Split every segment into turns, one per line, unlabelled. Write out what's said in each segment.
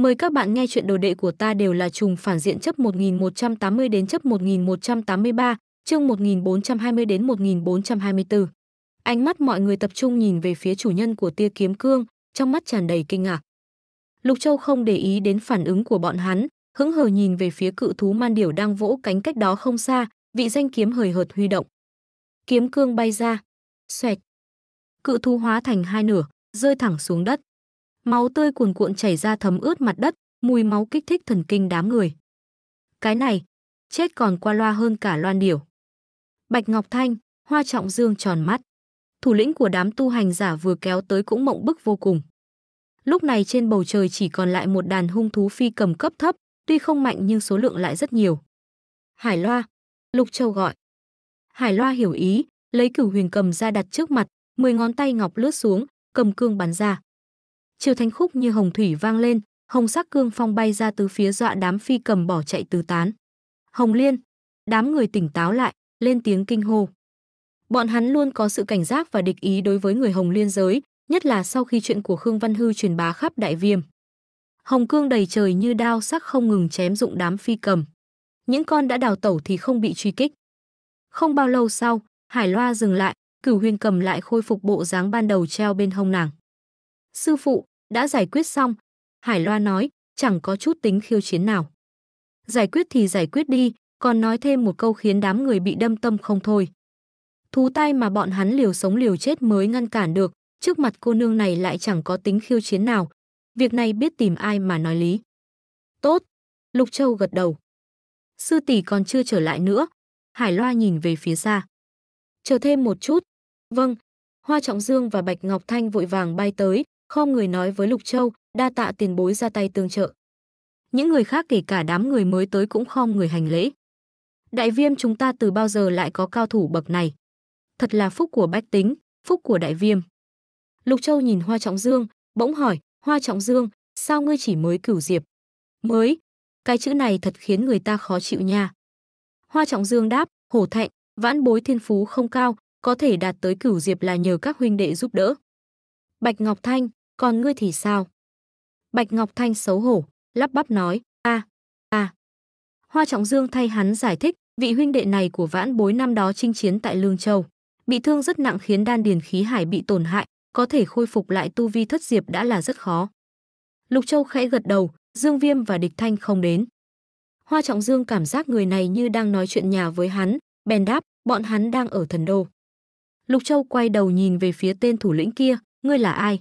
Mời các bạn nghe chuyện đồ đệ của ta đều là trùng phản diện chấp 1180 đến chấp 1183, chương 1420 đến 1424. Ánh mắt mọi người tập trung nhìn về phía chủ nhân của tia kiếm cương, trong mắt tràn đầy kinh ngạc. Lục Châu không để ý đến phản ứng của bọn hắn, hứng hờ nhìn về phía cự thú man điểu đang vỗ cánh cách đó không xa, vị danh kiếm hời hợt huy động. Kiếm cương bay ra, xoẹt. Cự thú hóa thành hai nửa, rơi thẳng xuống đất. Máu tươi cuồn cuộn chảy ra thấm ướt mặt đất, mùi máu kích thích thần kinh đám người. Cái này, chết còn qua loa hơn cả loan điểu. Bạch Ngọc Thanh, Hoa Trọng Dương tròn mắt. Thủ lĩnh của đám tu hành giả vừa kéo tới cũng mộng bức vô cùng. Lúc này trên bầu trời chỉ còn lại một đàn hung thú phi cầm cấp thấp, tuy không mạnh nhưng số lượng lại rất nhiều. Hải Loa, Lục Châu gọi. Hải Loa hiểu ý, lấy cửu huyền cầm ra đặt trước mặt, 10 ngón tay ngọc lướt xuống, cầm cương bắn ra chiều thánh khúc như hồng thủy vang lên, hồng sắc cương phong bay ra từ phía dọa đám phi cầm bỏ chạy tứ tán. Hồng Liên, đám người tỉnh táo lại, lên tiếng kinh hô. Bọn hắn luôn có sự cảnh giác và địch ý đối với người Hồng Liên giới, nhất là sau khi chuyện của Khương Văn Hư truyền bá khắp Đại Viêm. Hồng cương đầy trời như đao sắc không ngừng chém dụng đám phi cầm. Những con đã đào tẩu thì không bị truy kích. Không bao lâu sau, Hải Loa dừng lại, Cửu Huyền cầm lại khôi phục bộ dáng ban đầu treo bên hông nàng. Sư phụ, đã giải quyết xong. Hải Loa nói, chẳng có chút tính khiêu chiến nào. Giải quyết thì giải quyết đi, còn nói thêm một câu khiến đám người bị đâm tâm không thôi. Thú tay mà bọn hắn liều sống liều chết mới ngăn cản được, trước mặt cô nương này lại chẳng có tính khiêu chiến nào. Việc này biết tìm ai mà nói lý. Tốt, Lục Châu gật đầu. Sư tỷ còn chưa trở lại nữa. Hải Loa nhìn về phía xa. Chờ thêm một chút. Vâng, Hoa Trọng Dương và Bạch Ngọc Thanh vội vàng bay tới, Khom người nói với Lục Châu, đa tạ tiền bối ra tay tương trợ. Những người khác kể cả đám người mới tới cũng khom người hành lễ. Đại viêm chúng ta từ bao giờ lại có cao thủ bậc này? Thật là phúc của bách tính, phúc của đại viêm. Lục Châu nhìn Hoa Trọng Dương, bỗng hỏi, Hoa Trọng Dương, sao ngươi chỉ mới cửu diệp? Mới, cái chữ này thật khiến người ta khó chịu nha. Hoa Trọng Dương đáp, hổ thẹn, vãn bối thiên phú không cao, có thể đạt tới cửu diệp là nhờ các huynh đệ giúp đỡ. Bạch Ngọc Thanh, còn ngươi thì sao? Bạch Ngọc Thanh xấu hổ, lắp bắp nói, a, a. Hoa Trọng Dương thay hắn giải thích, vị huynh đệ này của vãn bối năm đó chinh chiến tại Lương Châu. Bị thương rất nặng khiến đan điền khí hải bị tổn hại, có thể khôi phục lại tu vi thất diệp đã là rất khó. Lục Châu khẽ gật đầu, Dương Viêm và Địch Thanh không đến. Hoa Trọng Dương cảm giác người này như đang nói chuyện nhà với hắn, bèn đáp, bọn hắn đang ở thần đô. Lục Châu quay đầu nhìn về phía tên thủ lĩnh kia, ngươi là ai?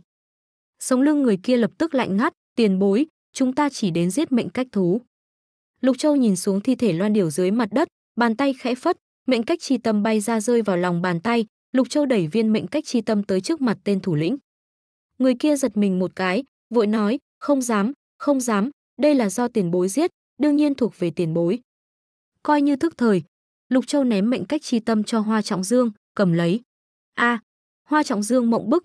Sống lưng người kia lập tức lạnh ngắt, tiền bối, chúng ta chỉ đến giết mệnh cách thú. Lục Châu nhìn xuống thi thể loan điểu dưới mặt đất, bàn tay khẽ phất, mệnh cách chi tâm bay ra rơi vào lòng bàn tay, Lục Châu đẩy viên mệnh cách chi tâm tới trước mặt tên thủ lĩnh. Người kia giật mình một cái, vội nói, không dám, không dám, đây là do tiền bối giết, đương nhiên thuộc về tiền bối. Coi như thức thời, Lục Châu ném mệnh cách chi tâm cho Hoa Trọng Dương, cầm lấy. a Hoa Trọng Dương mộng bức,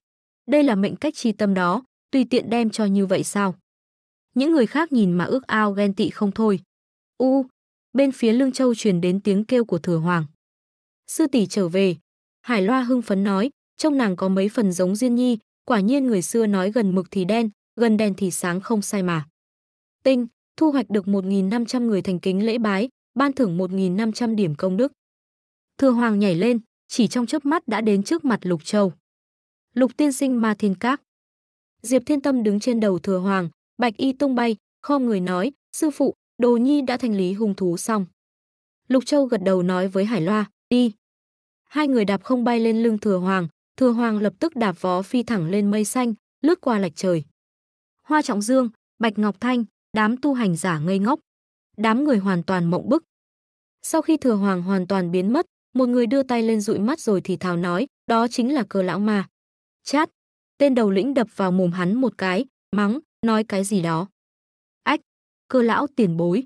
đây là mệnh cách chi tâm đó, tùy tiện đem cho như vậy sao? Những người khác nhìn mà ước ao ghen tị không thôi. U, bên phía Lương Châu truyền đến tiếng kêu của Thừa Hoàng. Sư tỷ trở về, Hải Loa hưng phấn nói, trong nàng có mấy phần giống Diên Nhi, quả nhiên người xưa nói gần mực thì đen, gần đèn thì sáng không sai mà. Tinh, thu hoạch được 1.500 người thành kính lễ bái, ban thưởng 1.500 điểm công đức. Thừa Hoàng nhảy lên, chỉ trong chớp mắt đã đến trước mặt Lục Châu. Lục tiên sinh ma thiên các. Diệp Thiên Tâm đứng trên đầu thừa hoàng, bạch y tung bay, khom người nói, sư phụ, đồ nhi đã thành lý hung thú xong. Lục Châu gật đầu nói với Hải Loa, đi. Hai người đạp không bay lên lưng thừa hoàng, thừa hoàng lập tức đạp vó phi thẳng lên mây xanh, lướt qua lạch trời. Hoa Trọng Dương, Bạch Ngọc Thanh, đám tu hành giả ngây ngốc. Đám người hoàn toàn mộng bức. Sau khi thừa hoàng hoàn toàn biến mất, một người đưa tay lên dụi mắt rồi thì thào nói, đó chính là Cơ lão mà. Chát! Tên đầu lĩnh đập vào mồm hắn một cái, mắng, nói cái gì đó. Ách! Cơ lão tiền bối!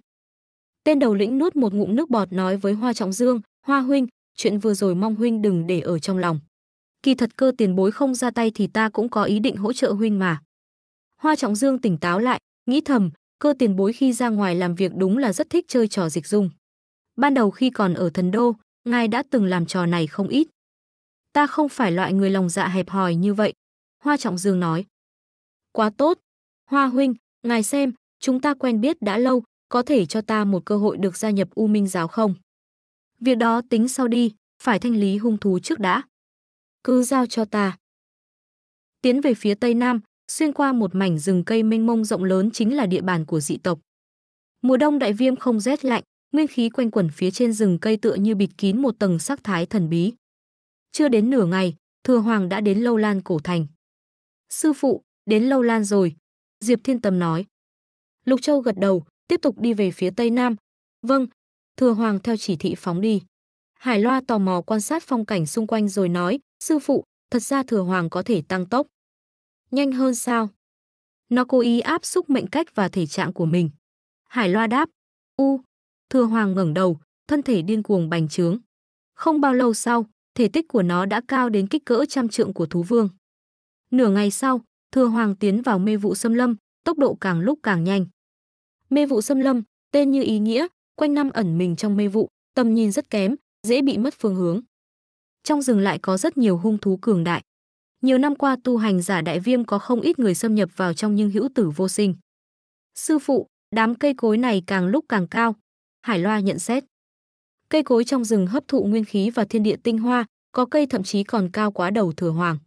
Tên đầu lĩnh nuốt một ngụm nước bọt nói với Hoa Trọng Dương, Hoa Huynh, chuyện vừa rồi mong Huynh đừng để ở trong lòng. Kỳ thật cơ tiền bối không ra tay thì ta cũng có ý định hỗ trợ Huynh mà. Hoa Trọng Dương tỉnh táo lại, nghĩ thầm, cơ tiền bối khi ra ngoài làm việc đúng là rất thích chơi trò dịch dung. Ban đầu khi còn ở thần đô, ngài đã từng làm trò này không ít ta không phải loại người lòng dạ hẹp hòi như vậy. Hoa Trọng Dương nói. Quá tốt. Hoa Huynh, ngài xem, chúng ta quen biết đã lâu, có thể cho ta một cơ hội được gia nhập U Minh Giáo không? Việc đó tính sau đi, phải thanh lý hung thú trước đã. Cứ giao cho ta. Tiến về phía Tây Nam, xuyên qua một mảnh rừng cây mênh mông rộng lớn chính là địa bàn của dị tộc. Mùa đông đại viêm không rét lạnh, nguyên khí quanh quẩn phía trên rừng cây tựa như bịt kín một tầng sắc thái thần bí. Chưa đến nửa ngày, Thừa Hoàng đã đến Lâu Lan Cổ Thành. Sư phụ, đến Lâu Lan rồi. Diệp Thiên Tâm nói. Lục Châu gật đầu, tiếp tục đi về phía Tây Nam. Vâng, Thừa Hoàng theo chỉ thị phóng đi. Hải Loa tò mò quan sát phong cảnh xung quanh rồi nói, sư phụ, thật ra Thừa Hoàng có thể tăng tốc. Nhanh hơn sao? Nó cố ý áp xúc mệnh cách và thể trạng của mình. Hải Loa đáp, u. Thừa Hoàng ngẩng đầu, thân thể điên cuồng bành trướng. Không bao lâu sau, thể tích của nó đã cao đến kích cỡ trăm trượng của thú vương. Nửa ngày sau, Thừa Hoàng tiến vào mê vụ xâm lâm, tốc độ càng lúc càng nhanh. Mê vụ xâm lâm, tên như ý nghĩa, quanh năm ẩn mình trong mê vụ, tầm nhìn rất kém, dễ bị mất phương hướng. Trong rừng lại có rất nhiều hung thú cường đại. Nhiều năm qua tu hành giả đại viêm có không ít người xâm nhập vào trong nhưng hữu tử vô sinh. Sư phụ, đám cây cối này càng lúc càng cao. Hải Loa nhận xét. Cây cối trong rừng hấp thụ nguyên khí và thiên địa tinh hoa, có cây thậm chí còn cao quá đầu thừa hoàng.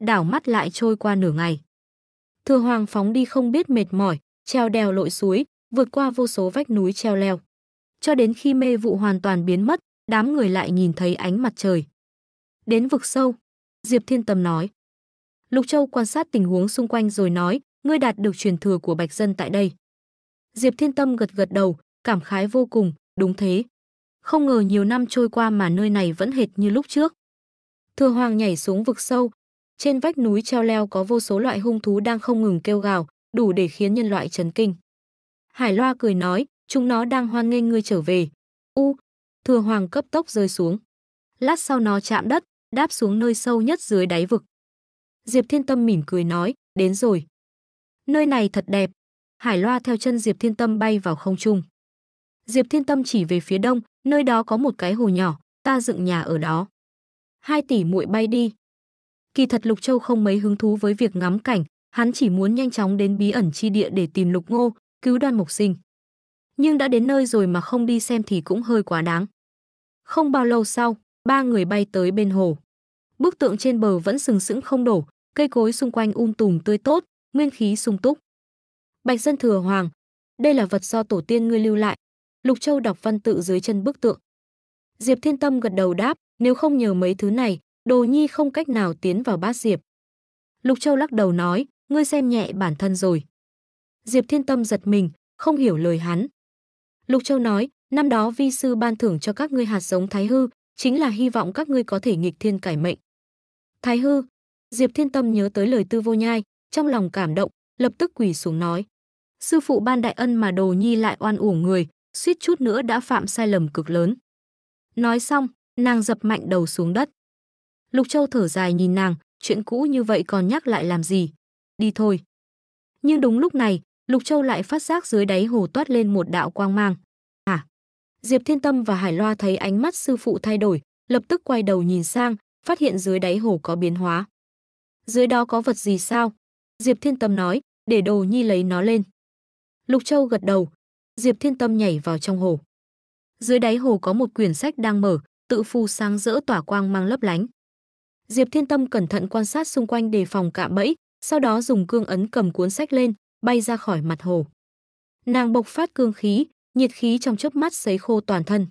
Đảo mắt lại trôi qua nửa ngày. Thừa hoàng phóng đi không biết mệt mỏi, treo đèo lội suối, vượt qua vô số vách núi treo leo. Cho đến khi mê vụ hoàn toàn biến mất, đám người lại nhìn thấy ánh mặt trời. Đến vực sâu, Diệp Thiên Tâm nói. Lục Châu quan sát tình huống xung quanh rồi nói, ngươi đạt được truyền thừa của Bạch Dân tại đây. Diệp Thiên Tâm gật gật đầu, cảm khái vô cùng, đúng thế, không ngờ nhiều năm trôi qua mà nơi này vẫn hệt như lúc trước. Thừa Hoàng nhảy xuống vực sâu. Trên vách núi treo leo có vô số loại hung thú đang không ngừng kêu gào, đủ để khiến nhân loại chấn kinh. Hải Loa cười nói, chúng nó đang hoan nghênh ngươi trở về. U, Thừa Hoàng cấp tốc rơi xuống. Lát sau nó chạm đất, đáp xuống nơi sâu nhất dưới đáy vực. Diệp Thiên Tâm mỉm cười nói, đến rồi. Nơi này thật đẹp. Hải Loa theo chân Diệp Thiên Tâm bay vào không trung. Diệp Thiên Tâm chỉ về phía đông, nơi đó có một cái hồ nhỏ, ta dựng nhà ở đó. Hai tỷ muội bay đi. Kỳ thật Lục Châu không mấy hứng thú với việc ngắm cảnh, hắn chỉ muốn nhanh chóng đến bí ẩn chi địa để tìm Lục Ngô, cứu Đoàn Mộc Sinh. Nhưng đã đến nơi rồi mà không đi xem thì cũng hơi quá đáng. Không bao lâu sau, ba người bay tới bên hồ. Bức tượng trên bờ vẫn sừng sững không đổ, cây cối xung quanh um tùm tươi tốt, nguyên khí sung túc. Bạch dân thừa hoàng, đây là vật do tổ tiên ngươi lưu lại, Lục Châu đọc văn tự dưới chân bức tượng. Diệp Thiên Tâm gật đầu đáp, nếu không nhờ mấy thứ này, Đồ Nhi không cách nào tiến vào bát Diệp. Lục Châu lắc đầu nói, ngươi xem nhẹ bản thân rồi. Diệp Thiên Tâm giật mình, không hiểu lời hắn. Lục Châu nói, năm đó vi sư ban thưởng cho các ngươi hạt giống Thái Hư, chính là hy vọng các ngươi có thể nghịch thiên cải mệnh. Thái Hư, Diệp Thiên Tâm nhớ tới lời tư vô nhai, trong lòng cảm động, lập tức quỳ xuống nói. Sư phụ ban đại ân mà đồ nhi lại oan uổng người, suýt chút nữa đã phạm sai lầm cực lớn. Nói xong, nàng dập mạnh đầu xuống đất. Lục Châu thở dài nhìn nàng, chuyện cũ như vậy còn nhắc lại làm gì? Đi thôi. Nhưng đúng lúc này, Lục Châu lại phát giác dưới đáy hồ toát lên một đạo quang mang. À! Diệp Thiên Tâm và Hải Loa thấy ánh mắt sư phụ thay đổi, lập tức quay đầu nhìn sang, phát hiện dưới đáy hồ có biến hóa. Dưới đó có vật gì sao? Diệp Thiên Tâm nói, để đồ nhi lấy nó lên. Lục Châu gật đầu, Diệp Thiên Tâm nhảy vào trong hồ. Dưới đáy hồ có một quyển sách đang mở, tự phù sáng rỡ tỏa quang mang lấp lánh. Diệp Thiên Tâm cẩn thận quan sát xung quanh đề phòng cạm bẫy, sau đó dùng cương ấn cầm cuốn sách lên, bay ra khỏi mặt hồ. Nàng bộc phát cương khí, nhiệt khí trong chớp mắt sấy khô toàn thân.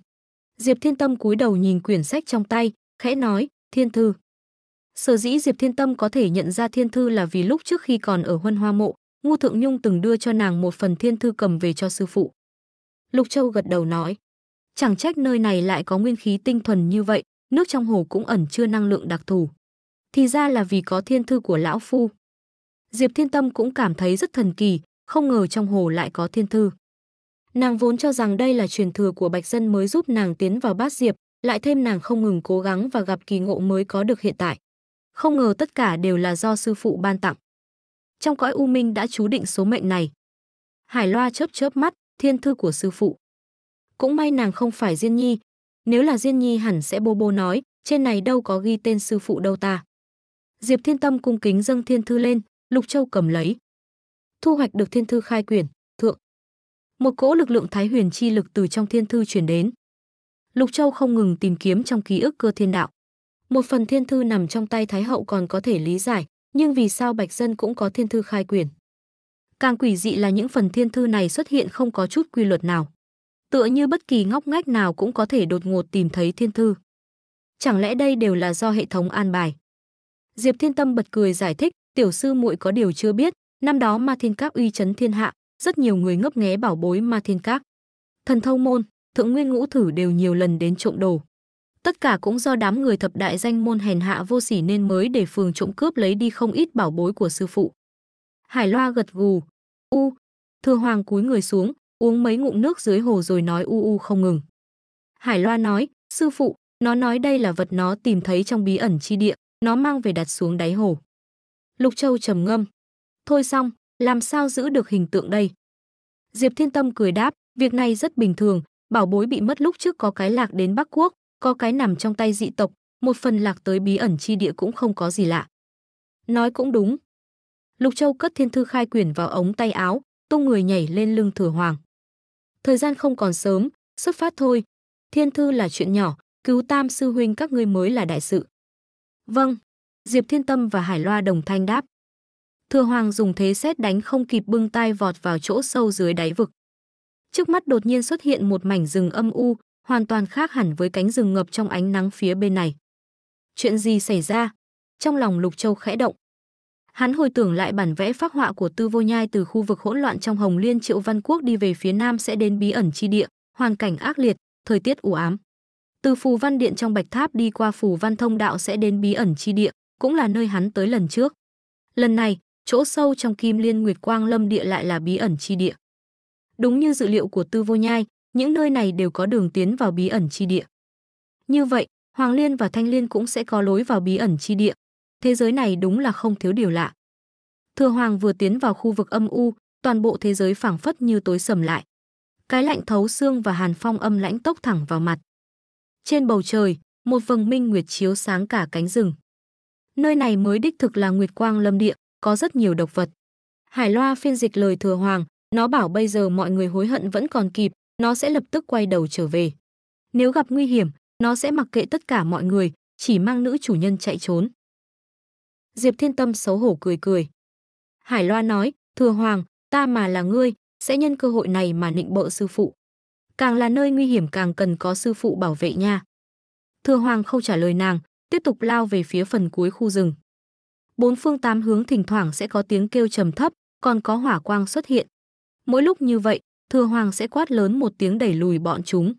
Diệp Thiên Tâm cúi đầu nhìn quyển sách trong tay, khẽ nói, "Thiên thư." Sở dĩ Diệp Thiên Tâm có thể nhận ra thiên thư là vì lúc trước khi còn ở Huân Hoa mộ, Ngu Thượng Nhung từng đưa cho nàng một phần thiên thư cầm về cho sư phụ. Lục Châu gật đầu nói, chẳng trách nơi này lại có nguyên khí tinh thuần như vậy, nước trong hồ cũng ẩn chứa năng lượng đặc thù. Thì ra là vì có thiên thư của lão phu. Diệp Thiên Tâm cũng cảm thấy rất thần kỳ, không ngờ trong hồ lại có thiên thư. Nàng vốn cho rằng đây là truyền thừa của Bạch Dân mới giúp nàng tiến vào bát diệp, lại thêm nàng không ngừng cố gắng và gặp kỳ ngộ mới có được hiện tại. Không ngờ tất cả đều là do sư phụ ban tặng trong cõi u minh đã chú định số mệnh này. Hải Loa chớp chớp mắt, thiên thư của sư phụ. Cũng may nàng không phải Diên Nhi, nếu là Diên Nhi hẳn sẽ bô bô nói, trên này đâu có ghi tên sư phụ đâu ta. Diệp Thiên Tâm cung kính dâng thiên thư lên, Lục Châu cầm lấy. Thu hoạch được thiên thư khai quyển, thượng. Một cỗ lực lượng thái huyền chi lực từ trong thiên thư chuyển đến. Lục Châu không ngừng tìm kiếm trong ký ức cơ thiên đạo. Một phần thiên thư nằm trong tay Thái Hậu còn có thể lý giải, nhưng vì sao Bạch Dân cũng có thiên thư khai quyển? Càng quỷ dị là những phần thiên thư này xuất hiện không có chút quy luật nào. Tựa như bất kỳ ngóc ngách nào cũng có thể đột ngột tìm thấy thiên thư. Chẳng lẽ đây đều là do hệ thống an bài? Diệp Thiên Tâm bật cười giải thích, tiểu sư muội có điều chưa biết, năm đó Ma Thiên Các uy chấn thiên hạ, rất nhiều người ngấp nghé bảo bối Ma Thiên Các. Thần thông môn, thượng nguyên ngũ thử đều nhiều lần đến trộm đồ. Tất cả cũng do đám người thập đại danh môn hèn hạ vô sỉ nên mới để phường trộm cướp lấy đi không ít bảo bối của sư phụ. Hải Loa gật gù. U. Thừa Hoàng cúi người xuống, uống mấy ngụm nước dưới hồ rồi nói u u không ngừng. Hải Loa nói, sư phụ, nó nói đây là vật nó tìm thấy trong bí ẩn chi địa, nó mang về đặt xuống đáy hồ. Lục Châu trầm ngâm. Thôi xong, làm sao giữ được hình tượng đây? Diệp Thiên Tâm cười đáp, việc này rất bình thường, bảo bối bị mất lúc trước có cái lạc đến Bắc Quốc, có cái nằm trong tay dị tộc, một phần lạc tới bí ẩn chi địa cũng không có gì lạ. Nói cũng đúng. Lục Châu cất thiên thư khai quyển vào ống tay áo, tung người nhảy lên lưng thừa hoàng. Thời gian không còn sớm, xuất phát thôi. Thiên thư là chuyện nhỏ, cứu tam sư huynh các ngươi mới là đại sự. Vâng, Diệp Thiên Tâm và Hải Loa đồng thanh đáp. Thừa Hoàng dùng thế xét đánh không kịp bưng tay vọt vào chỗ sâu dưới đáy vực. Trước mắt đột nhiên xuất hiện một mảnh rừng âm u, hoàn toàn khác hẳn với cánh rừng ngập trong ánh nắng phía bên này. Chuyện gì xảy ra? Trong lòng Lục Châu khẽ động. Hắn hồi tưởng lại bản vẽ phác họa của Tư Vô Nhai từ khu vực hỗn loạn trong Hồng Liên Triệu Văn Quốc đi về phía nam sẽ đến bí ẩn chi địa, hoàn cảnh ác liệt, thời tiết u ám. Từ Phù Văn Điện trong Bạch Tháp đi qua Phù Văn Thông Đạo sẽ đến bí ẩn chi địa, cũng là nơi hắn tới lần trước. Lần này, chỗ sâu trong Kim Liên Nguyệt Quang Lâm địa lại là bí ẩn chi địa. Đúng như dự liệu của Tư Vô Nhai, những nơi này đều có đường tiến vào bí ẩn chi địa. Như vậy, Hoàng Liên và Thanh Liên cũng sẽ có lối vào bí ẩn chi địa. Thế giới này đúng là không thiếu điều lạ. Thừa Hoàng vừa tiến vào khu vực âm u, toàn bộ thế giới phảng phất như tối sầm lại. Cái lạnh thấu xương và hàn phong âm lãnh tốc thẳng vào mặt. Trên bầu trời, một vầng minh nguyệt chiếu sáng cả cánh rừng. Nơi này mới đích thực là nguyệt quang lâm địa, có rất nhiều độc vật. Hải Loa phiên dịch lời Thừa Hoàng, nó bảo bây giờ mọi người hối hận vẫn còn kịp, nó sẽ lập tức quay đầu trở về. Nếu gặp nguy hiểm, nó sẽ mặc kệ tất cả mọi người, chỉ mang nữ chủ nhân chạy trốn. Diệp Thiên Tâm xấu hổ cười cười. Hải Loa nói, thừa hoàng, ta mà là ngươi, sẽ nhân cơ hội này mà nịnh bợ sư phụ. Càng là nơi nguy hiểm càng cần có sư phụ bảo vệ nha. Thừa hoàng không trả lời nàng, tiếp tục lao về phía phần cuối khu rừng. Bốn phương tám hướng thỉnh thoảng sẽ có tiếng kêu trầm thấp, còn có hỏa quang xuất hiện. Mỗi lúc như vậy, Thừa Hoàng sẽ quát lớn một tiếng đẩy lùi bọn chúng.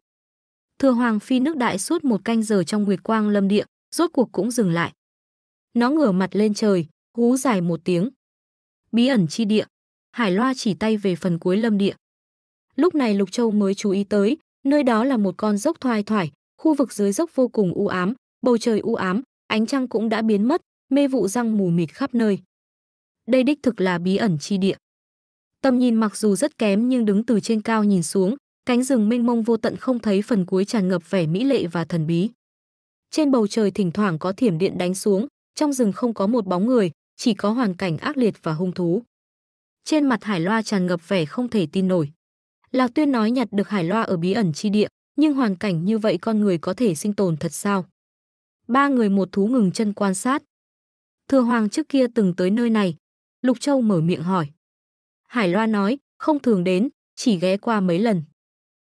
Thừa Hoàng phi nước đại suốt một canh giờ trong nguyệt quang lâm địa, rốt cuộc cũng dừng lại. Nó ngửa mặt lên trời, hú dài một tiếng. Bí ẩn chi địa, Hải Loa chỉ tay về phần cuối lâm địa. Lúc này Lục Châu mới chú ý tới, nơi đó là một con dốc thoai thoải, khu vực dưới dốc vô cùng u ám, bầu trời u ám, ánh trăng cũng đã biến mất, mê vụ răng mù mịt khắp nơi. Đây đích thực là bí ẩn chi địa. Tầm nhìn mặc dù rất kém nhưng đứng từ trên cao nhìn xuống, cánh rừng mênh mông vô tận không thấy phần cuối tràn ngập vẻ mỹ lệ và thần bí. Trên bầu trời thỉnh thoảng có thiểm điện đánh xuống, trong rừng không có một bóng người, chỉ có hoàn cảnh ác liệt và hung thú. Trên mặt Hải Loa tràn ngập vẻ không thể tin nổi. Lạc Tuyên nói nhặt được Hải Loa ở bí ẩn chi địa, nhưng hoàn cảnh như vậy con người có thể sinh tồn thật sao? Ba người một thú ngừng chân quan sát. Thừa Hoàng trước kia từng tới nơi này. Lục Châu mở miệng hỏi. Hải Loa nói, không thường đến, chỉ ghé qua mấy lần.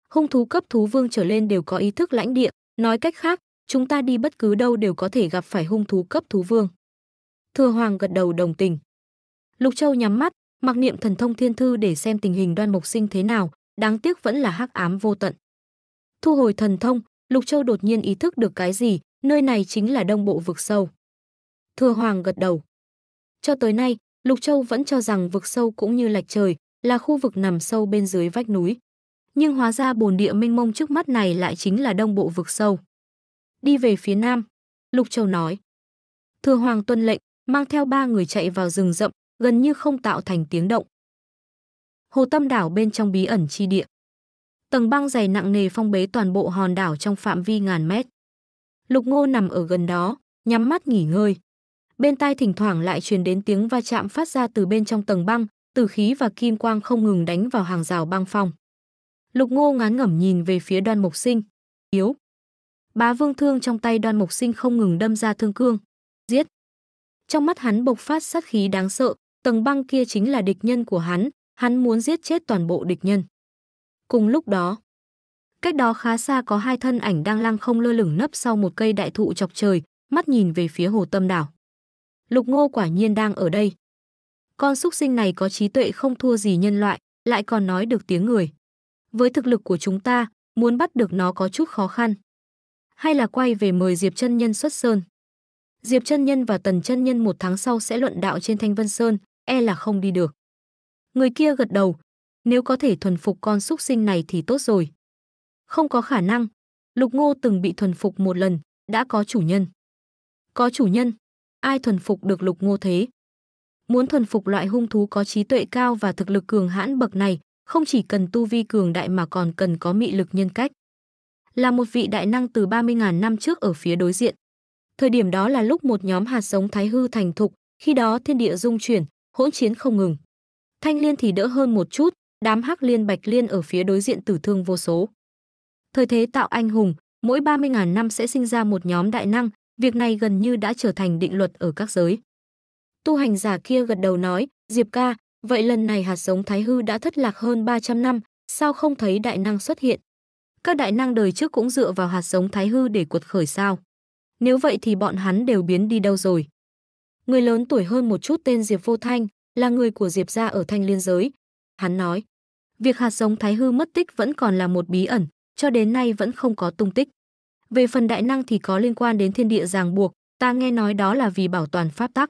Hung thú cấp thú vương trở lên đều có ý thức lãnh địa, nói cách khác, chúng ta đi bất cứ đâu đều có thể gặp phải hung thú cấp thú vương. Thừa Hoàng gật đầu đồng tình. Lục Châu nhắm mắt, mặc niệm thần thông thiên thư để xem tình hình đoan mộc sinh thế nào, đáng tiếc vẫn là hắc ám vô tận. Thu hồi thần thông, Lục Châu đột nhiên ý thức được cái gì, nơi này chính là đông bộ vực sâu. Thừa Hoàng gật đầu. Cho tới nay, Lục Châu vẫn cho rằng vực sâu cũng như lạch trời là khu vực nằm sâu bên dưới vách núi. Nhưng hóa ra bồn địa mênh mông trước mắt này lại chính là đông bộ vực sâu. Đi về phía nam, Lục Châu nói. Thừa Hoàng tuân lệnh, mang theo ba người chạy vào rừng rậm, gần như không tạo thành tiếng động. Hồ Tâm đảo bên trong bí ẩn chi địa. Tầng băng dày nặng nề phong bế toàn bộ hòn đảo trong phạm vi ngàn mét. Lục Ngô nằm ở gần đó, nhắm mắt nghỉ ngơi bên tai thỉnh thoảng lại truyền đến tiếng va chạm phát ra từ bên trong tầng băng, từ khí và kim quang không ngừng đánh vào hàng rào băng phong. Lục Ngô ngán ngẩm nhìn về phía Đoan mục Sinh, yếu. Bá Vương thương trong tay Đoan mục Sinh không ngừng đâm ra thương cương, giết. Trong mắt hắn bộc phát sát khí đáng sợ, tầng băng kia chính là địch nhân của hắn, hắn muốn giết chết toàn bộ địch nhân. Cùng lúc đó, cách đó khá xa có hai thân ảnh đang lăng không lơ lửng nấp sau một cây đại thụ chọc trời, mắt nhìn về phía hồ tâm đảo. Lục Ngô quả nhiên đang ở đây. Con súc sinh này có trí tuệ không thua gì nhân loại, lại còn nói được tiếng người. Với thực lực của chúng ta, muốn bắt được nó có chút khó khăn. Hay là quay về mời Diệp Chân Nhân xuất sơn. Diệp Chân Nhân và Tần Chân Nhân một tháng sau sẽ luận đạo trên Thanh Vân Sơn, e là không đi được. Người kia gật đầu, nếu có thể thuần phục con súc sinh này thì tốt rồi. Không có khả năng, Lục Ngô từng bị thuần phục một lần, đã có chủ nhân. Có chủ nhân, ai thuần phục được lục ngô thế. Muốn thuần phục loại hung thú có trí tuệ cao và thực lực cường hãn bậc này, không chỉ cần tu vi cường đại mà còn cần có mị lực nhân cách. Là một vị đại năng từ 30.000 năm trước ở phía đối diện. Thời điểm đó là lúc một nhóm hạt giống thái hư thành thục, khi đó thiên địa dung chuyển, hỗn chiến không ngừng. Thanh liên thì đỡ hơn một chút, đám hắc liên bạch liên ở phía đối diện tử thương vô số. Thời thế tạo anh hùng, mỗi 30.000 năm sẽ sinh ra một nhóm đại năng, Việc này gần như đã trở thành định luật ở các giới. Tu hành giả kia gật đầu nói, Diệp ca, vậy lần này hạt giống Thái Hư đã thất lạc hơn 300 năm, sao không thấy đại năng xuất hiện? Các đại năng đời trước cũng dựa vào hạt giống Thái Hư để cuột khởi sao? Nếu vậy thì bọn hắn đều biến đi đâu rồi? Người lớn tuổi hơn một chút tên Diệp Vô Thanh, là người của Diệp gia ở Thanh Liên giới. Hắn nói, việc hạt giống Thái Hư mất tích vẫn còn là một bí ẩn, cho đến nay vẫn không có tung tích. Về phần đại năng thì có liên quan đến thiên địa ràng buộc, ta nghe nói đó là vì bảo toàn pháp tắc.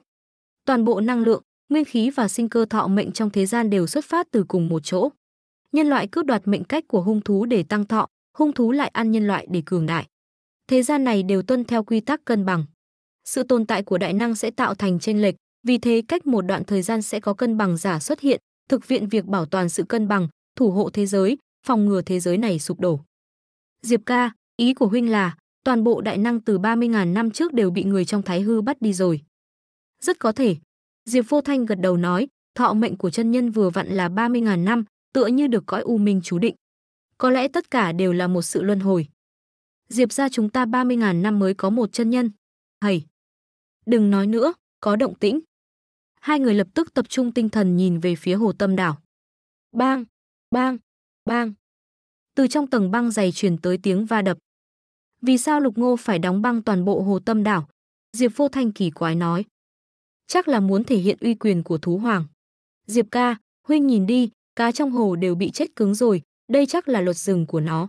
Toàn bộ năng lượng, nguyên khí và sinh cơ thọ mệnh trong thế gian đều xuất phát từ cùng một chỗ. Nhân loại cướp đoạt mệnh cách của hung thú để tăng thọ, hung thú lại ăn nhân loại để cường đại. Thế gian này đều tuân theo quy tắc cân bằng. Sự tồn tại của đại năng sẽ tạo thành chênh lệch, vì thế cách một đoạn thời gian sẽ có cân bằng giả xuất hiện, thực hiện việc bảo toàn sự cân bằng, thủ hộ thế giới, phòng ngừa thế giới này sụp đổ. Diệp ca, Ý của huynh là, toàn bộ đại năng từ 30.000 năm trước đều bị người trong thái hư bắt đi rồi. Rất có thể. Diệp Vô Thanh gật đầu nói, thọ mệnh của chân nhân vừa vặn là 30.000 năm, tựa như được cõi u minh chú định. Có lẽ tất cả đều là một sự luân hồi. Diệp ra chúng ta 30.000 năm mới có một chân nhân. Hầy! Đừng nói nữa, có động tĩnh. Hai người lập tức tập trung tinh thần nhìn về phía hồ tâm đảo. Bang! Bang! Bang! Từ trong tầng băng dày truyền tới tiếng va đập. Vì sao Lục Ngô phải đóng băng toàn bộ hồ tâm đảo? Diệp Vô Thanh kỳ quái nói. Chắc là muốn thể hiện uy quyền của thú hoàng. Diệp ca, huynh nhìn đi, cá trong hồ đều bị chết cứng rồi, đây chắc là luật rừng của nó.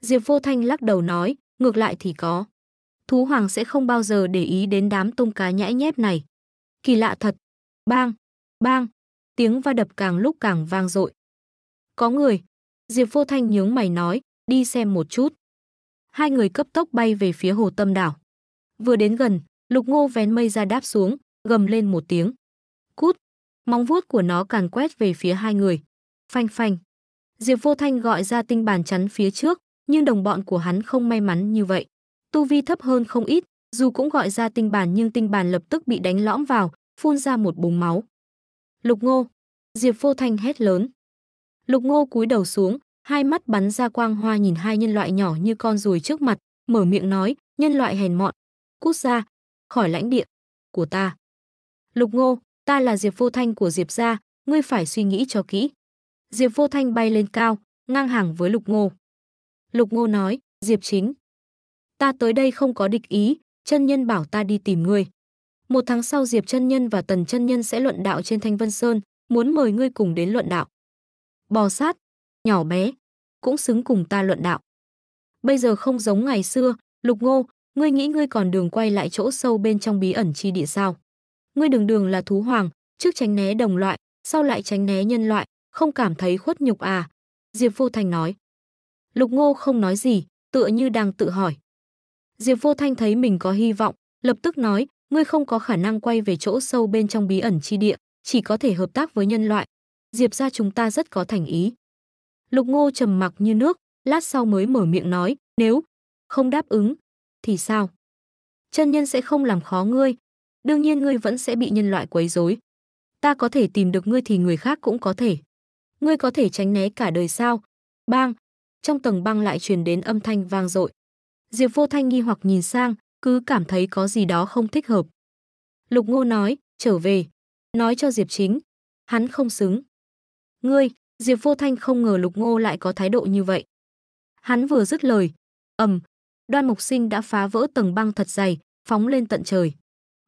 Diệp Vô Thanh lắc đầu nói, ngược lại thì có. Thú hoàng sẽ không bao giờ để ý đến đám tôm cá nhãi nhép này. Kỳ lạ thật. Bang, bang, tiếng va đập càng lúc càng vang dội. Có người. Diệp Vô Thanh nhướng mày nói, đi xem một chút hai người cấp tốc bay về phía hồ tâm đảo. Vừa đến gần, lục ngô vén mây ra đáp xuống, gầm lên một tiếng. Cút! Móng vuốt của nó càn quét về phía hai người. Phanh phanh! Diệp vô thanh gọi ra tinh bàn chắn phía trước, nhưng đồng bọn của hắn không may mắn như vậy. Tu vi thấp hơn không ít, dù cũng gọi ra tinh bàn nhưng tinh bàn lập tức bị đánh lõm vào, phun ra một búng máu. Lục ngô! Diệp vô thanh hét lớn. Lục ngô cúi đầu xuống, hai mắt bắn ra quang hoa nhìn hai nhân loại nhỏ như con ruồi trước mặt, mở miệng nói, nhân loại hèn mọn, cút ra, khỏi lãnh địa của ta. Lục Ngô, ta là Diệp Vô Thanh của Diệp gia, ngươi phải suy nghĩ cho kỹ. Diệp Vô Thanh bay lên cao, ngang hàng với Lục Ngô. Lục Ngô nói, Diệp Chính, ta tới đây không có địch ý, chân nhân bảo ta đi tìm ngươi. Một tháng sau Diệp chân nhân và Tần chân nhân sẽ luận đạo trên Thanh Vân Sơn, muốn mời ngươi cùng đến luận đạo. Bò sát, nhỏ bé, cũng xứng cùng ta luận đạo. Bây giờ không giống ngày xưa, Lục Ngô, ngươi nghĩ ngươi còn đường quay lại chỗ sâu bên trong bí ẩn chi địa sao? Ngươi đường đường là thú hoàng, trước tránh né đồng loại, sau lại tránh né nhân loại, không cảm thấy khuất nhục à? Diệp Vô Thanh nói. Lục Ngô không nói gì, tựa như đang tự hỏi. Diệp Vô Thanh thấy mình có hy vọng, lập tức nói, ngươi không có khả năng quay về chỗ sâu bên trong bí ẩn chi địa, chỉ có thể hợp tác với nhân loại. Diệp gia chúng ta rất có thành ý. Lục Ngô trầm mặc như nước, lát sau mới mở miệng nói, nếu không đáp ứng, thì sao? Chân nhân sẽ không làm khó ngươi, đương nhiên ngươi vẫn sẽ bị nhân loại quấy rối. Ta có thể tìm được ngươi thì người khác cũng có thể. Ngươi có thể tránh né cả đời sao? Bang! Trong tầng băng lại truyền đến âm thanh vang dội. Diệp Vô Thanh nghi hoặc nhìn sang, cứ cảm thấy có gì đó không thích hợp. Lục Ngô nói, trở về. Nói cho Diệp Chính. Hắn không xứng. Ngươi, Diệp Vô Thanh không ngờ Lục Ngô lại có thái độ như vậy. Hắn vừa dứt lời, ầm, Đoan Mộc Sinh đã phá vỡ tầng băng thật dày, phóng lên tận trời.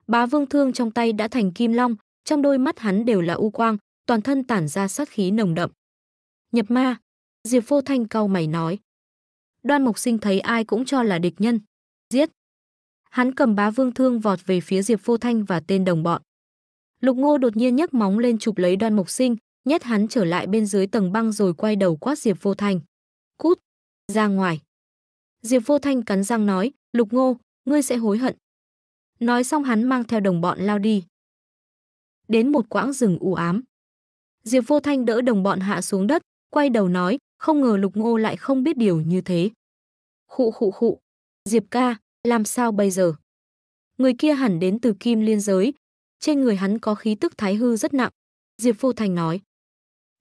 Bá Vương Thương trong tay đã thành kim long, trong đôi mắt hắn đều là u quang, toàn thân tản ra sát khí nồng đậm. Nhập ma, Diệp Vô Thanh cau mày nói. Đoan Mộc Sinh thấy ai cũng cho là địch nhân, giết. Hắn cầm Bá Vương Thương vọt về phía Diệp Vô Thanh và tên đồng bọn. Lục Ngô đột nhiên nhấc móng lên chụp lấy Đoan Mộc Sinh, nhét hắn trở lại bên dưới tầng băng rồi quay đầu quát Diệp Vô Thanh. Cút, ra ngoài. Diệp Vô Thanh cắn răng nói, Lục Ngô, ngươi sẽ hối hận. Nói xong hắn mang theo đồng bọn lao đi. Đến một quãng rừng u ám. Diệp Vô Thanh đỡ đồng bọn hạ xuống đất, quay đầu nói, không ngờ Lục Ngô lại không biết điều như thế. Khụ khụ khụ, Diệp ca, làm sao bây giờ? Người kia hẳn đến từ Kim Liên giới, trên người hắn có khí tức thái hư rất nặng. Diệp Vô Thanh nói.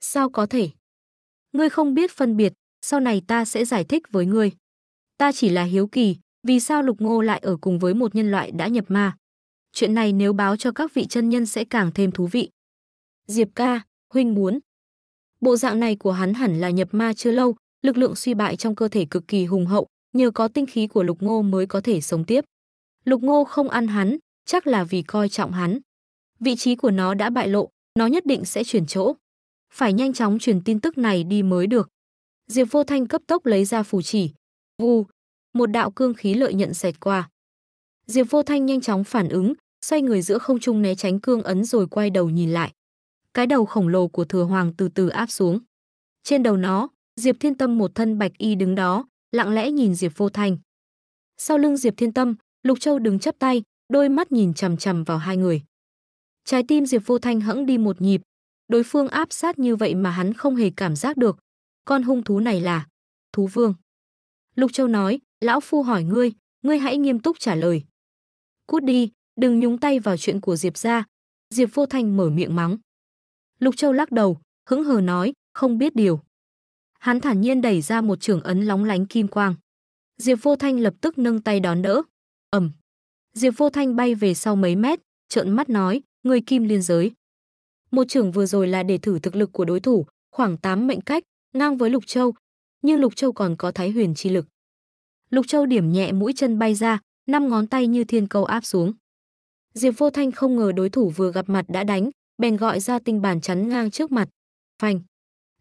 Sao có thể? Ngươi không biết phân biệt, sau này ta sẽ giải thích với ngươi. Ta chỉ là hiếu kỳ, vì sao Lục Ngô lại ở cùng với một nhân loại đã nhập ma? Chuyện này nếu báo cho các vị chân nhân sẽ càng thêm thú vị. Diệp ca, huynh muốn. Bộ dạng này của hắn hẳn là nhập ma chưa lâu, lực lượng suy bại trong cơ thể cực kỳ hùng hậu, nhờ có tinh khí của Lục Ngô mới có thể sống tiếp. Lục Ngô không ăn hắn, chắc là vì coi trọng hắn. Vị trí của nó đã bại lộ, nó nhất định sẽ chuyển chỗ phải nhanh chóng truyền tin tức này đi mới được. Diệp Vô Thanh cấp tốc lấy ra phù chỉ. Vù, một đạo cương khí lợi nhận xẹt qua. Diệp Vô Thanh nhanh chóng phản ứng, xoay người giữa không trung né tránh cương ấn rồi quay đầu nhìn lại. Cái đầu khổng lồ của thừa hoàng từ từ áp xuống. Trên đầu nó, Diệp Thiên Tâm một thân bạch y đứng đó, lặng lẽ nhìn Diệp Vô Thanh. Sau lưng Diệp Thiên Tâm, Lục Châu đứng chắp tay, đôi mắt nhìn chằm chằm vào hai người. Trái tim Diệp Vô Thanh hững đi một nhịp, Đối phương áp sát như vậy mà hắn không hề cảm giác được. Con hung thú này là thú vương. Lục Châu nói, lão phu hỏi ngươi, ngươi hãy nghiêm túc trả lời. Cút đi, đừng nhúng tay vào chuyện của Diệp gia. Diệp Vô Thanh mở miệng mắng. Lục Châu lắc đầu, hững hờ nói, không biết điều. Hắn thản nhiên đẩy ra một trường ấn lóng lánh kim quang. Diệp Vô Thanh lập tức nâng tay đón đỡ. Ầm. Diệp Vô Thanh bay về sau mấy mét, trợn mắt nói, người kim liên giới. Một trưởng vừa rồi là để thử thực lực của đối thủ, khoảng 8 mệnh cách, ngang với Lục Châu, nhưng Lục Châu còn có thái huyền chi lực. Lục Châu điểm nhẹ mũi chân bay ra, năm ngón tay như thiên cầu áp xuống. Diệp Vô Thanh không ngờ đối thủ vừa gặp mặt đã đánh, bèn gọi ra tinh bản chắn ngang trước mặt. Phanh.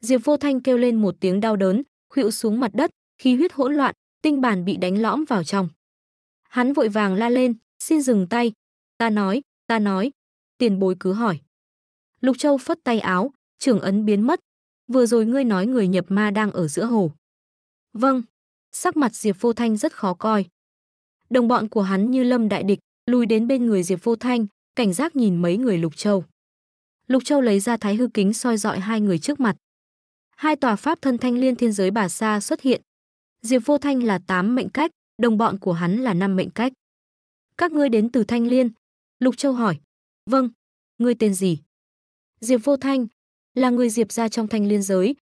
Diệp Vô Thanh kêu lên một tiếng đau đớn, khuỵu xuống mặt đất, khí huyết hỗn loạn, tinh bản bị đánh lõm vào trong. Hắn vội vàng la lên, xin dừng tay. Ta nói, ta nói. Tiền bối cứ hỏi. Lục Châu phất tay áo, trưởng ấn biến mất. Vừa rồi ngươi nói người nhập ma đang ở giữa hồ. Vâng. Sắc mặt Diệp Vô Thanh rất khó coi. Đồng bọn của hắn như lâm đại địch, lùi đến bên người Diệp Vô Thanh, cảnh giác nhìn mấy người Lục Châu. Lục Châu lấy ra thái hư kính soi dọi hai người trước mặt. Hai tòa pháp thân thanh liên thiên giới bà sa xuất hiện. Diệp Vô Thanh là tám mệnh cách, đồng bọn của hắn là năm mệnh cách. Các ngươi đến từ thanh liên. Lục Châu hỏi. Vâng, ngươi tên gì? Diệp Vô Thanh là người Diệp gia trong Thanh Liên giới,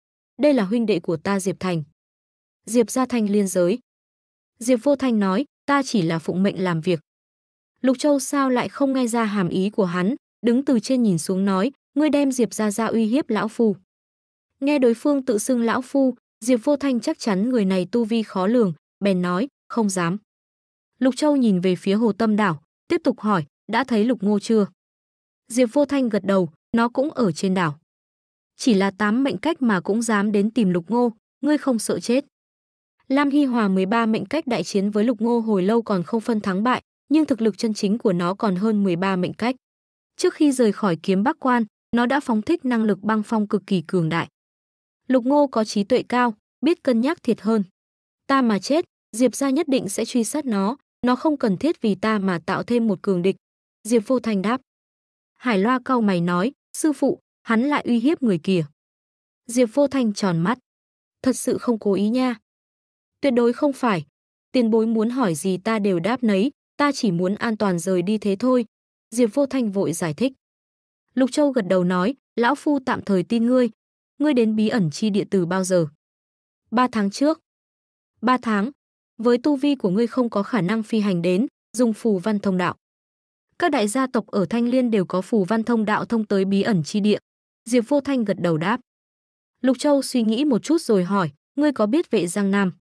đây là huynh đệ của ta Diệp Thành. Diệp gia Thanh Liên giới. Diệp Vô Thanh nói, ta chỉ là phụng mệnh làm việc. Lục Châu sao lại không nghe ra hàm ý của hắn, đứng từ trên nhìn xuống nói, ngươi đem Diệp gia ra uy hiếp lão phu. Nghe đối phương tự xưng lão phu, Diệp Vô Thanh chắc chắn người này tu vi khó lường, bèn nói, không dám. Lục Châu nhìn về phía Hồ Tâm Đảo, tiếp tục hỏi, đã thấy Lục Ngô chưa? Diệp Vô Thanh gật đầu, nó cũng ở trên đảo. Chỉ là tám mệnh cách mà cũng dám đến tìm Lục Ngô, ngươi không sợ chết. Lam Hy Hòa 13 mệnh cách đại chiến với Lục Ngô hồi lâu còn không phân thắng bại, nhưng thực lực chân chính của nó còn hơn 13 mệnh cách. Trước khi rời khỏi kiếm Bắc Quan, nó đã phóng thích năng lực băng phong cực kỳ cường đại. Lục Ngô có trí tuệ cao, biết cân nhắc thiệt hơn. Ta mà chết, Diệp gia nhất định sẽ truy sát nó, nó không cần thiết vì ta mà tạo thêm một cường địch. Diệp Vô Thành đáp. Hải Loa cau mày nói, Sư phụ, hắn lại uy hiếp người kia. Diệp Vô Thanh tròn mắt. Thật sự không cố ý nha. Tuyệt đối không phải. Tiền bối muốn hỏi gì ta đều đáp nấy, ta chỉ muốn an toàn rời đi thế thôi. Diệp Vô Thanh vội giải thích. Lục Châu gật đầu nói, lão phu tạm thời tin ngươi. Ngươi đến bí ẩn chi địa từ bao giờ? Ba tháng trước. Ba tháng. Với tu vi của ngươi không có khả năng phi hành đến, dùng phù văn thông đạo. Các đại gia tộc ở Thanh Liên đều có phù văn thông đạo thông tới bí ẩn chi địa. Diệp Vô Thanh gật đầu đáp. Lục Châu suy nghĩ một chút rồi hỏi, ngươi có biết vệ Giang Nam?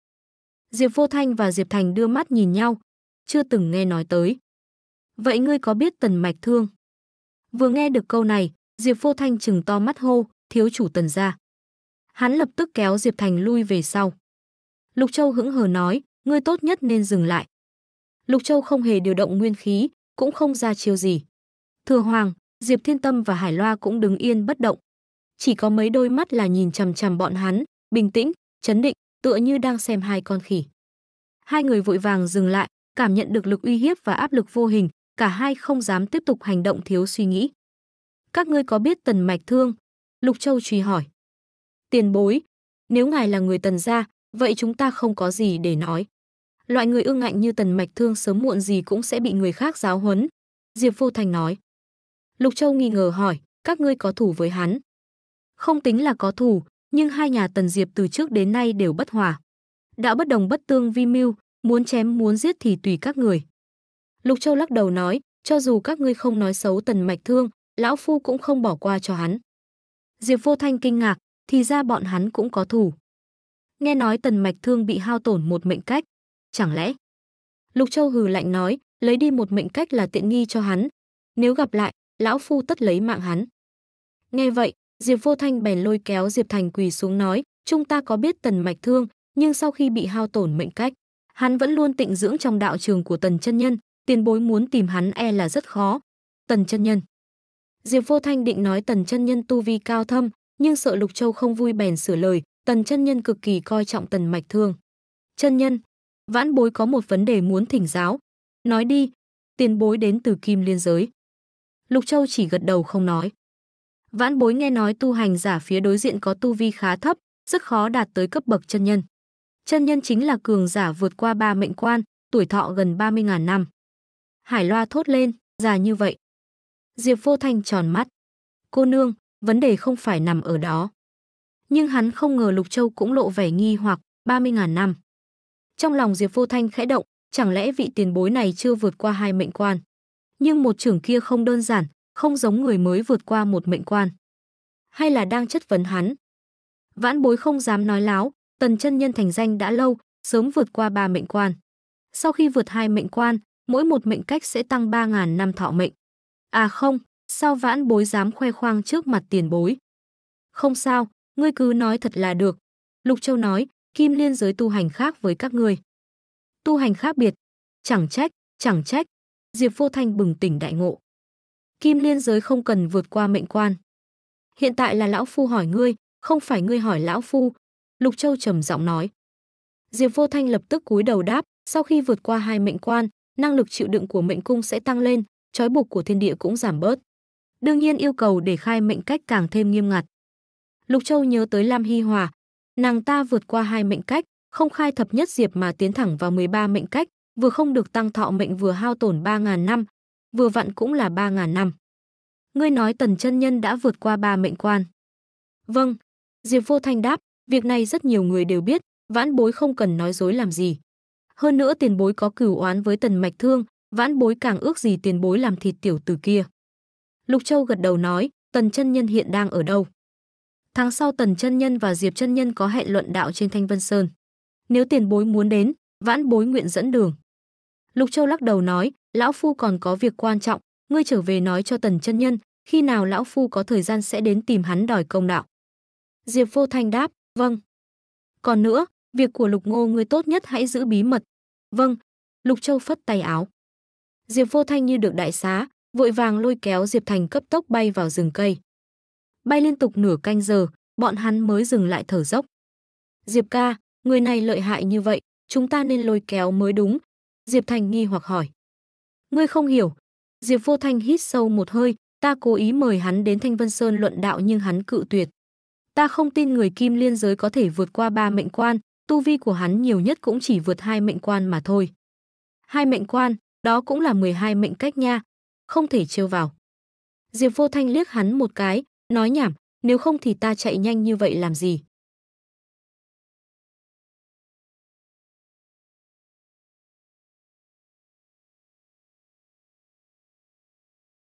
Diệp Vô Thanh và Diệp Thành đưa mắt nhìn nhau, chưa từng nghe nói tới. Vậy ngươi có biết tần mạch thương? Vừa nghe được câu này, Diệp Vô Thanh chừng to mắt hô, thiếu chủ tần ra. Hắn lập tức kéo Diệp Thành lui về sau. Lục Châu hững hờ nói, ngươi tốt nhất nên dừng lại. Lục Châu không hề điều động nguyên khí, cũng không ra chiêu gì. Thừa Hoàng, Diệp Thiên Tâm và Hải Loa cũng đứng yên bất động. Chỉ có mấy đôi mắt là nhìn chằm chằm bọn hắn, bình tĩnh, chấn định, tựa như đang xem hai con khỉ. Hai người vội vàng dừng lại, cảm nhận được lực uy hiếp và áp lực vô hình, cả hai không dám tiếp tục hành động thiếu suy nghĩ. Các ngươi có biết tần mạch thương? Lục Châu truy hỏi. Tiền bối, nếu ngài là người tần gia, vậy chúng ta không có gì để nói loại người ương ngạnh như Tần Mạch Thương sớm muộn gì cũng sẽ bị người khác giáo huấn. Diệp Vô Thành nói. Lục Châu nghi ngờ hỏi, các ngươi có thủ với hắn. Không tính là có thủ, nhưng hai nhà Tần Diệp từ trước đến nay đều bất hòa. Đã bất đồng bất tương vi mưu, muốn chém muốn giết thì tùy các người. Lục Châu lắc đầu nói, cho dù các ngươi không nói xấu Tần Mạch Thương, lão phu cũng không bỏ qua cho hắn. Diệp Vô Thanh kinh ngạc, thì ra bọn hắn cũng có thủ. Nghe nói Tần Mạch Thương bị hao tổn một mệnh cách, chẳng lẽ? Lục Châu hừ lạnh nói, lấy đi một mệnh cách là tiện nghi cho hắn, nếu gặp lại, lão phu tất lấy mạng hắn. Nghe vậy, Diệp Vô Thanh bèn lôi kéo Diệp Thành quỳ xuống nói, chúng ta có biết tần mạch thương, nhưng sau khi bị hao tổn mệnh cách, hắn vẫn luôn tịnh dưỡng trong đạo trường của tần chân nhân, tiền bối muốn tìm hắn e là rất khó. Tần chân nhân. Diệp Vô Thanh định nói tần chân nhân tu vi cao thâm, nhưng sợ Lục Châu không vui bèn sửa lời, tần chân nhân cực kỳ coi trọng tần mạch thương. Chân nhân, vãn bối có một vấn đề muốn thỉnh giáo. Nói đi, tiền bối đến từ kim liên giới. Lục Châu chỉ gật đầu không nói. Vãn bối nghe nói tu hành giả phía đối diện có tu vi khá thấp, rất khó đạt tới cấp bậc chân nhân. Chân nhân chính là cường giả vượt qua ba mệnh quan, tuổi thọ gần 30.000 năm. Hải Loa thốt lên, già như vậy. Diệp Vô Thanh tròn mắt. Cô nương, vấn đề không phải nằm ở đó. Nhưng hắn không ngờ Lục Châu cũng lộ vẻ nghi hoặc 30.000 năm. Trong lòng Diệp Vô Thanh khẽ động, chẳng lẽ vị tiền bối này chưa vượt qua hai mệnh quan? Nhưng một trưởng kia không đơn giản, không giống người mới vượt qua một mệnh quan. Hay là đang chất vấn hắn? Vãn bối không dám nói láo, tần chân nhân thành danh đã lâu, sớm vượt qua ba mệnh quan. Sau khi vượt hai mệnh quan, mỗi một mệnh cách sẽ tăng ba ngàn năm thọ mệnh. À không, sao vãn bối dám khoe khoang trước mặt tiền bối? Không sao, ngươi cứ nói thật là được. Lục Châu nói, kim liên giới tu hành khác với các ngươi. Tu hành khác biệt, chẳng trách, chẳng trách, Diệp Vô Thanh bừng tỉnh đại ngộ. Kim liên giới không cần vượt qua mệnh quan. Hiện tại là lão phu hỏi ngươi, không phải ngươi hỏi lão phu, Lục Châu trầm giọng nói. Diệp Vô Thanh lập tức cúi đầu đáp, sau khi vượt qua hai mệnh quan, năng lực chịu đựng của mệnh cung sẽ tăng lên, trói buộc của thiên địa cũng giảm bớt. Đương nhiên yêu cầu để khai mệnh cách càng thêm nghiêm ngặt. Lục Châu nhớ tới Lam Hi Hòa, Nàng ta vượt qua hai mệnh cách, không khai thập nhất diệp mà tiến thẳng vào 13 mệnh cách, vừa không được tăng thọ mệnh vừa hao tổn 3.000 năm, vừa vặn cũng là 3.000 năm. Ngươi nói tần chân nhân đã vượt qua ba mệnh quan. Vâng, Diệp Vô Thanh đáp, việc này rất nhiều người đều biết, vãn bối không cần nói dối làm gì. Hơn nữa tiền bối có cửu oán với tần mạch thương, vãn bối càng ước gì tiền bối làm thịt tiểu tử kia. Lục Châu gật đầu nói, tần chân nhân hiện đang ở đâu? Tháng sau Tần chân nhân và Diệp chân nhân có hẹn luận đạo trên Thanh Vân Sơn. Nếu tiền bối muốn đến, vãn bối nguyện dẫn đường. Lục Châu lắc đầu nói, lão phu còn có việc quan trọng, ngươi trở về nói cho Tần chân nhân, khi nào lão phu có thời gian sẽ đến tìm hắn đòi công đạo. Diệp Vô Thanh đáp, vâng. Còn nữa, việc của Lục Ngô ngươi tốt nhất hãy giữ bí mật. Vâng, Lục Châu phất tay áo. Diệp Vô Thanh như được đại xá, vội vàng lôi kéo Diệp Thành cấp tốc bay vào rừng cây bay liên tục nửa canh giờ, bọn hắn mới dừng lại thở dốc. Diệp ca, người này lợi hại như vậy, chúng ta nên lôi kéo mới đúng. Diệp Thành nghi hoặc hỏi. Ngươi không hiểu. Diệp Vô Thanh hít sâu một hơi, ta cố ý mời hắn đến Thanh Vân Sơn luận đạo nhưng hắn cự tuyệt. Ta không tin người kim liên giới có thể vượt qua ba mệnh quan, tu vi của hắn nhiều nhất cũng chỉ vượt hai mệnh quan mà thôi. Hai mệnh quan, đó cũng là 12 mệnh cách nha, không thể trêu vào. Diệp Vô Thanh liếc hắn một cái, Nói nhảm, nếu không thì ta chạy nhanh như vậy làm gì?